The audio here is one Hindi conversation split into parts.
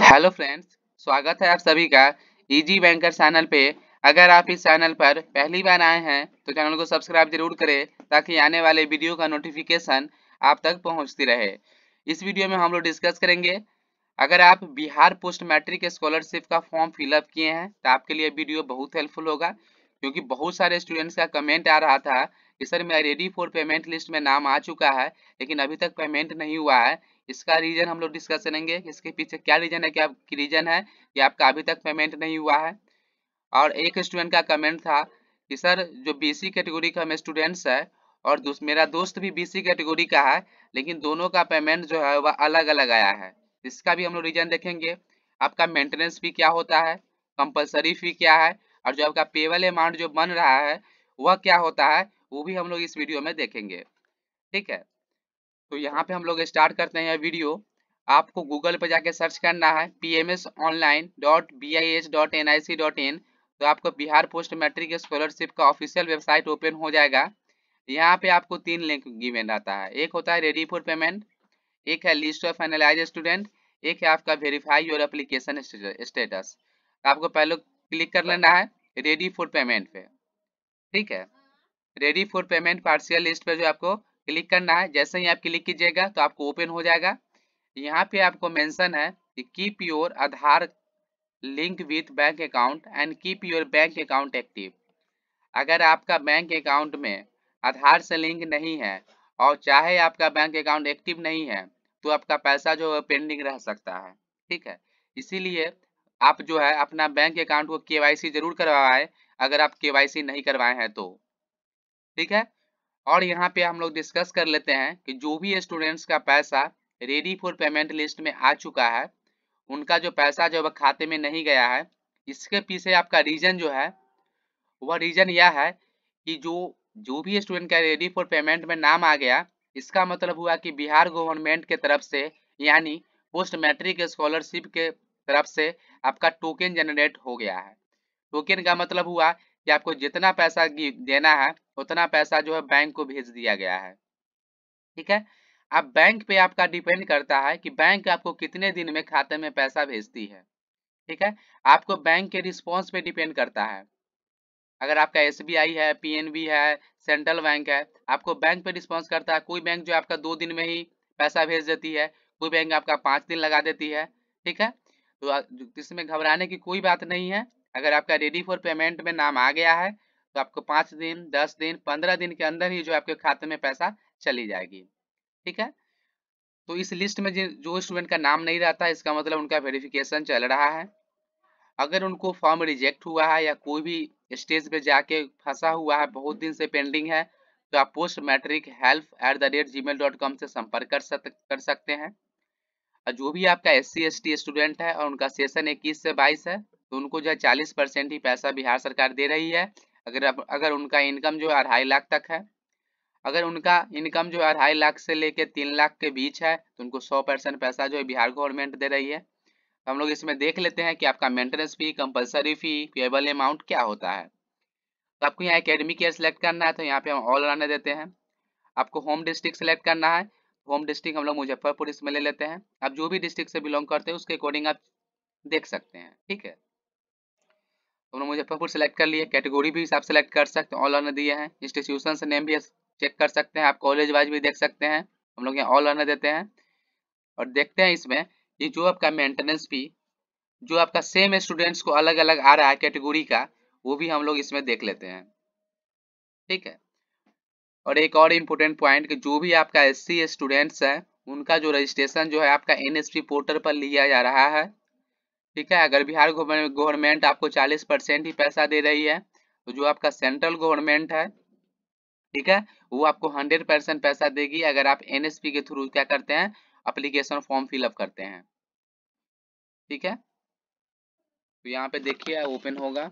हेलो फ्रेंड्स स्वागत है आप सभी का इजी बैंकर चैनल पे अगर आप इस चैनल पर पहली बार आए हैं तो चैनल को सब्सक्राइब जरूर करें ताकि आने वाले वीडियो का नोटिफिकेशन आप तक पहुंचती रहे इस वीडियो में हम लोग डिस्कस करेंगे अगर आप बिहार पोस्ट मैट्रिक स्कॉलरशिप का फॉर्म फिलअप किए हैं तो आपके लिए वीडियो बहुत हेल्पफुल होगा क्योंकि बहुत सारे स्टूडेंट्स का कमेंट आ रहा था कि सर मेरा रेडी फॉर पेमेंट लिस्ट में नाम आ चुका है लेकिन अभी तक पेमेंट नहीं हुआ है इसका रीजन हम लोग डिस्कस करेंगे इसके पीछे क्या रीजन है क्या रीजन है कि आपका अभी तक पेमेंट नहीं हुआ है और एक स्टूडेंट का कमेंट था कि सर जो बीसी कैटेगरी का हमें स्टूडेंट्स है और दोस्त मेरा दोस्त भी बीसी कैटेगरी का है लेकिन दोनों का पेमेंट जो है वह अलग अलग आया है इसका भी हम लोग रीजन देखेंगे आपका मेंटेनेंस फी क्या होता है कंपलसरी फी क्या है और जो आपका पेबल अमाउंट जो बन रहा है वह क्या होता है वो भी हम लोग इस वीडियो में देखेंगे ठीक है तो यहाँ पे हम लोग स्टार्ट करते हैं यह वीडियो आपको गूगल पर जाके सर्च करना है P M S online dot B I H dot N I C dot in तो आपको बिहार पोस्ट मैट्रिक स्कॉलरशिप का ऑफिशियल वेबसाइट ओपन हो जाएगा यहाँ पे आपको तीन लिंक गिवेन रहता है एक होता है रेडी फॉर पेमेंट एक है लिस्ट ऑफ एनालाइज स्टूडेंट एक है आपका वेरीफाई योर एप्लीकेशन स्टेटस आपको पहले क्लिक कर लेना है रेडी फॉर पेमेंट पे ठीक है ready for payment partial list पे जो आपको क्लिक करना है जैसे ही आप क्लिक कीजिएगा तो आपको ओपन हो जाएगा यहाँ पे आपको मेंशन है कि keep your Aadhaar link with bank account and keep your bank account active अगर आपका बैंक अकाउंट में आधार से लिंक नहीं है और चाहे आपका बैंक अकाउंट एक्टिव नहीं है तो आपका पैसा जो है पेंडिंग रह सकता है ठीक है इसीलिए आप जो है अपना बैंक अकाउंट को केवाईसी जरूर करवाएं अगर आप केवाईसी नहीं करवाए हैं तो ठीक है और यहाँ पे हम लोग डिस्कस कर लेते हैं कि जो भी स्टूडेंट्स का पैसा रेडी फॉर पेमेंट लिस्ट में आ चुका है उनका जो पैसा जो खाते में नहीं गया है इसके पीछे आपका रीज़न जो है वह रीज़न यह है कि जो जो भी स्टूडेंट का रेडी फॉर पेमेंट में नाम आ गया इसका मतलब हुआ कि बिहार गवर्नमेंट के तरफ से यानी पोस्ट मैट्रिक स्कॉलरशिप के तरफ से आपका टोकन जनरेट हो गया है टोकन का मतलब हुआ कि आपको जितना पैसा देना है उतना पैसा जो है बैंक को भेज दिया गया है ठीक है अब बैंक पे आपका डिपेंड करता है कि बैंक आपको कितने दिन में खाते में पैसा भेजती है ठीक है आपको बैंक के रिस्पॉन्स पे डिपेंड करता है अगर आपका एस है पी है सेंट्रल बैंक है आपको बैंक पे रिस्पॉन्स करता है कोई बैंक जो आपका दो दिन में ही पैसा भेज देती है कोई बैंक आपका पाँच दिन लगा देती है ठीक है तो इसमें घबराने की कोई बात नहीं है अगर आपका रेडी फॉर पेमेंट में नाम आ गया है तो आपको पांच दिन दस दिन पंद्रह दिन के अंदर ही जो आपके खाते में पैसा चली जाएगी ठीक है तो इस लिस्ट में जो स्टूडेंट का नाम नहीं रहता इसका मतलब उनका वेरिफिकेशन चल रहा है अगर उनको फॉर्म रिजेक्ट हुआ है या कोई भी स्टेज पे जाके फंसा हुआ है बहुत दिन से पेंडिंग है तो आप post matric help at the rate G mail dot com से संपर्क कर सकते हैं जो भी आपका एस सी स्टूडेंट है और उनका सेशन इक्कीस से बाईस है तो उनको जो है चालीस परसेंट ही पैसा बिहार सरकार दे रही है अगर अगर उनका इनकम जो है अढ़ाई लाख तक है अगर उनका इनकम जो है अढ़ाई लाख से लेके तीन लाख के बीच है तो उनको सौ परसेंट पैसा जो है बिहार गवर्नमेंट दे रही है तो हम लोग इसमें देख लेते हैं कि आपका maintenance fee compulsory fee payable amount क्या होता है तो आपको यहाँ अकेडमी केयर सेलेक्ट करना है तो यहाँ पे हम ऑल रहने देते हैं आपको होम डिस्ट्रिक्ट सेलेक्ट करना है होम डिस्ट्रिक्ट हम लोग मुजफ्फरपुर इसमें ले लेते हैं आप जो भी डिस्ट्रिक्ट से बिलोंग करते हैं उसके अकॉर्डिंग आप देख सकते हैं ठीक है हम लोग मुजफ्फरपुर सेलेक्ट कर लिए कैटेगोरी भी आप सेलेक्ट कर सकते हैं ऑल ऑनर दिए हैं इंस्टीट्यूशन से नेम भी चेक कर सकते हैं आप कॉलेज वाइज भी देख सकते हैं हम लोग यहाँ ऑल ऑनर देते हैं और देखते हैं इसमें ये जो आपका मेंटेनेंस भी जो आपका सेम स्टूडेंट्स को अलग अलग आ रहा है कैटेगोरी का वो भी हम लोग इसमें देख लेते हैं ठीक है और एक और इम्पोर्टेंट पॉइंट जो भी आपका एस सी स्टूडेंट्स है उनका जो रजिस्ट्रेशन जो है आपका एन पोर्टल पर लिया जा रहा है ठीक है अगर बिहार गवर्नमेंट आपको 40 परसेंट ही पैसा दे रही है तो जो आपका सेंट्रल गवर्नमेंट है ठीक है वो आपको 100 परसेंट पैसा देगी अगर आप एनएसपी के थ्रू क्या करते हैं अप्लीकेशन फॉर्म फिलअप करते हैं ठीक है तो यहाँ पे देखिए ओपन होगा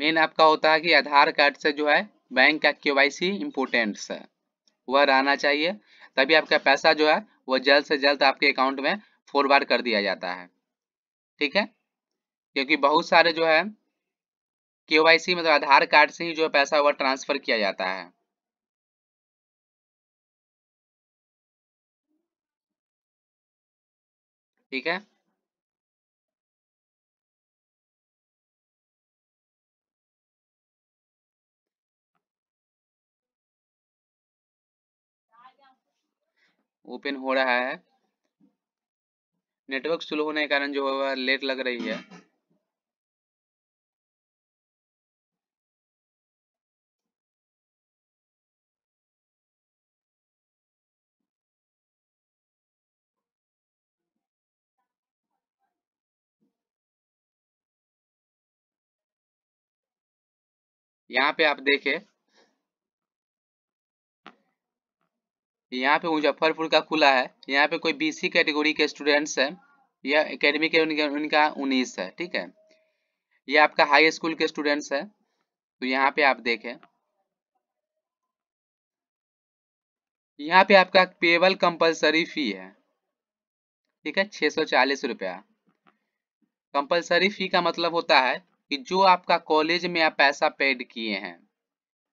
मेन आपका होता है कि आधार कार्ड से जो है बैंक का के वाई सी इम्पोर्टेंट है वह रहना चाहिए तभी आपका पैसा जो है वह जल्द से जल्द आपके अकाउंट में फॉरवर्ड कर दिया जाता है ठीक है क्योंकि बहुत सारे जो है के वाई सी मतलब आधार कार्ड से ही जो पैसा वह ट्रांसफर किया जाता है ठीक है ओपन हो रहा है नेटवर्क स्लो होने के कारण जो होगा लेट लग रही है यहाँ पे आप देखें यहाँ पे मुजफ्फरपुर का खुला है यहाँ पे कोई बीसी कैटेगरी के स्टूडेंट्स हैं यह एकेडमी के उनका उनका उन्नीस है ठीक है ये आपका हाई स्कूल के स्टूडेंट्स है तो यहाँ पे आप देखें यहाँ पे आपका पेबल कंपलसरी फी है ठीक है छह सौ चालीस रुपया कंपलसरी फी का मतलब होता है कि जो आपका कॉलेज में आप पैसा पेड किए हैं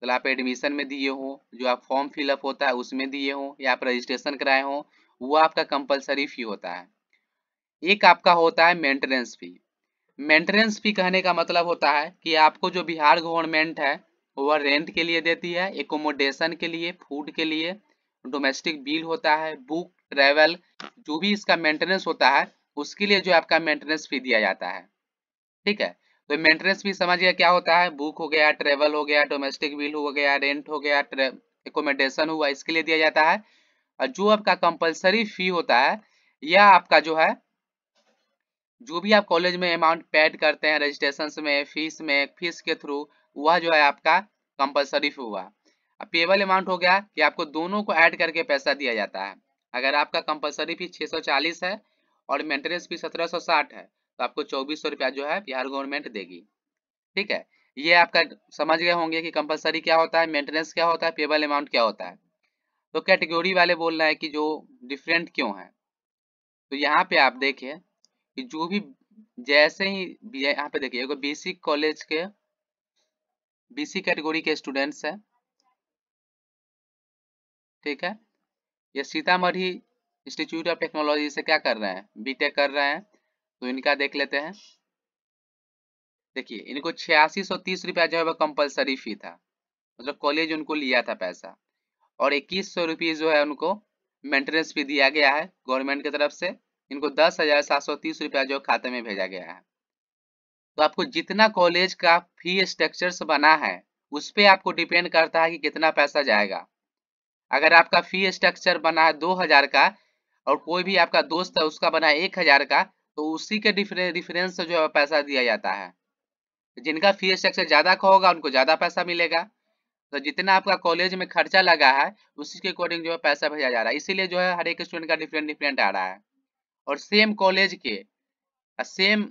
मतलब आप एडमिशन में दिए हो जो आप फॉर्म फिलअप होता है उसमें दिए हो या आप रजिस्ट्रेशन कराए हो वो आपका कंपलसरी फी होता है एक आपका होता है मेंटेनेंस फी मेंटेनेंस फी कहने का मतलब होता है कि आपको जो बिहार गवर्नमेंट है वह रेंट के लिए देती है एकोमोडेशन के लिए फूड के लिए डोमेस्टिक बिल होता है बुक ट्रेवल जो भी इसका मेंटेनेंस होता है उसके लिए जो आपका मेंटेनेंस फी दिया जाता है ठीक है तो मेंटेनेंस भी समझिए क्या होता है बुक हो गया ट्रेवल हो गया डोमेस्टिक बिल हो गया रेंट हो गया एकोमोडेशन हुआ इसके लिए दिया जाता है और जो आपका कंपलसरी फी होता है यह आपका जो है जो भी आप कॉलेज में अमाउंट पेड करते हैं रजिस्ट्रेशन में फीस में फीस के थ्रू वह जो है आपका कंपलसरी फी हुआ पेबल अमाउंट हो गया कि आपको दोनों को ऐड करके पैसा दिया जाता है अगर आपका कंपलसरी फी 640 है और मेंटेनेंस फी 1760 है तो आपको चौबीस सौ रुपया जो है बिहार गवर्नमेंट देगी ठीक है ये आपका समझ गए होंगे कि कंपलसरी क्या होता है मेंटेनेंस क्या होता है पेबल अमाउंट क्या होता है तो कैटेगोरी वाले बोल रहे हैं कि जो डिफरेंट क्यों है तो यहाँ पे आप देखिए कि जो भी जैसे ही यहाँ पे देखिए बीसी कॉलेज के बीसी कैटेगोरी के स्टूडेंट्स है ठीक है ये सीतामढ़ी इंस्टीट्यूट ऑफ टेक्नोलॉजी से क्या कर रहे हैं बीटेक कर रहे हैं तो इनका देख लेते हैं देखिए इनको छियासी सौ तीस रुपया जो है वह कंपलसरी फी था मतलब कॉलेज उनको लिया था पैसा और इक्कीस सौ रुपये जो है उनको मेंटेनेंस फी दिया गया है गवर्नमेंट की तरफ से इनको दस हजार सात सौ तीस रुपया जो खाते में भेजा गया है तो आपको जितना कॉलेज का फी स्ट्रक्चर बना है उस पर आपको डिपेंड करता है कि कितना पैसा जाएगा अगर आपका फी स्ट्रक्चर बना है दो हजार का और कोई भी आपका दोस्त है उसका बना है एक हजार का तो उसी के डिफरेंस से जो है पैसा दिया जाता है जिनका फी स्ट्रक्चर ज़्यादा का होगा उनको ज़्यादा पैसा मिलेगा तो जितना आपका कॉलेज में खर्चा लगा है उसी के अकॉर्डिंग जो है पैसा भेजा जा रहा है इसीलिए जो है हर एक स्टूडेंट का डिफरेंट डिफरेंट आ रहा है और सेम कॉलेज के सेम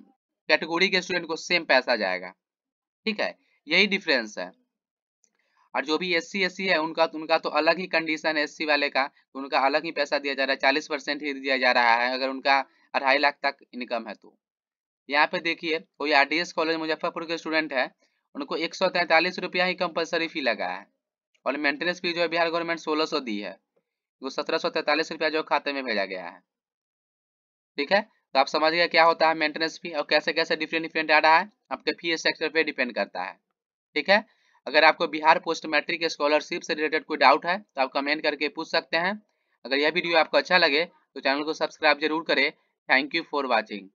कैटेगरी के स्टूडेंट को सेम पैसा जाएगा ठीक है यही डिफरेंस है और जो भी एस सी है उनका उनका तो अलग ही कंडीशन है एस वाले का तो उनका अलग ही पैसा दिया जा रहा है चालीस परसेंट ही दिया जा रहा है अगर उनका अढ़ाई लाख तक इनकम है तो यहाँ पे देखिए कोई R D S college Muzaffarpur के स्टूडेंट है उनको एक सौ तैंतालीस रुपया ही कंपलसरी फी लगा है और मेंटेनेंस फी जो है बिहार गवर्नमेंट सोलह सौ दी है वो सत्रह सौ तैंतालीस रुपया जो खाते में भेजा गया है ठीक है तो आप समझिएगा क्या होता है मेंटेनेंस फी और कैसे कैसे डिफरेंट डिफरेंट आ रहा है आपके फी स्ट्रक्चर पे डिपेंड करता है ठीक है अगर आपको बिहार पोस्ट मैट्रिक स्कॉलरशिप से रिलेटेड कोई डाउट है तो आप कमेंट करके पूछ सकते हैं अगर यह वीडियो आपको अच्छा लगे तो चैनल को सब्सक्राइब जरूर करें थैंक यू फॉर वॉचिंग